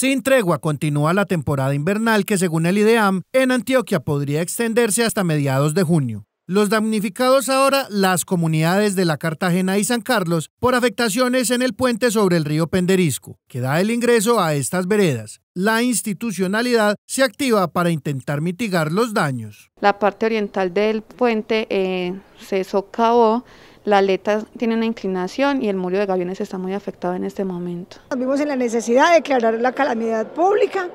Sin tregua continúa la temporada invernal que según el IDEAM en Antioquia podría extenderse hasta mediados de junio. Los damnificados ahora las comunidades de La Cartagena y San Carlos por afectaciones en el puente sobre el río Penderisco, que da el ingreso a estas veredas. La institucionalidad se activa para intentar mitigar los daños. La parte oriental del puente eh, se socavó la aleta tiene una inclinación y el muro de gaviones está muy afectado en este momento. vimos en la necesidad de declarar la calamidad pública,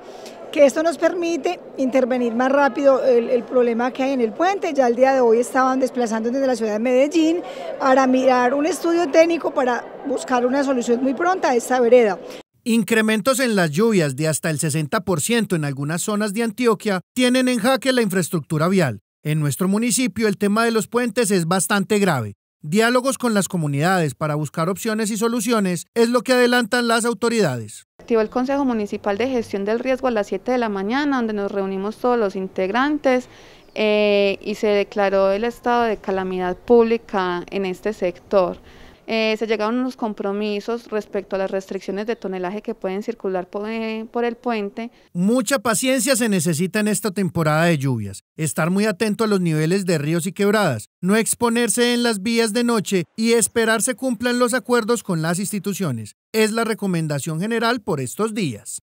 que esto nos permite intervenir más rápido el, el, problema que hay en el puente. Ya el día de hoy estaban desplazando desde la ciudad de Medellín para mirar un estudio técnico para buscar una solución muy pronta a esta vereda. Incrementos en las lluvias de hasta el 60% en algunas zonas de Antioquia tienen en jaque la infraestructura vial. En nuestro municipio el tema de los puentes es bastante grave. Diálogos con las comunidades para buscar opciones y soluciones es lo que adelantan las autoridades. Activó el Consejo Municipal de Gestión del Riesgo a las 7 de la mañana, donde nos reunimos todos los integrantes eh, y se declaró el estado de calamidad pública en este sector. Eh, se llegaron unos compromisos respecto a las restricciones de tonelaje que pueden circular por, eh, por, el puente. Mucha paciencia se necesita en esta temporada de lluvias, estar muy atento a los niveles de ríos y quebradas, no exponerse en las vías de noche y esperar se cumplan los acuerdos con las instituciones. Es la recomendación general por estos días.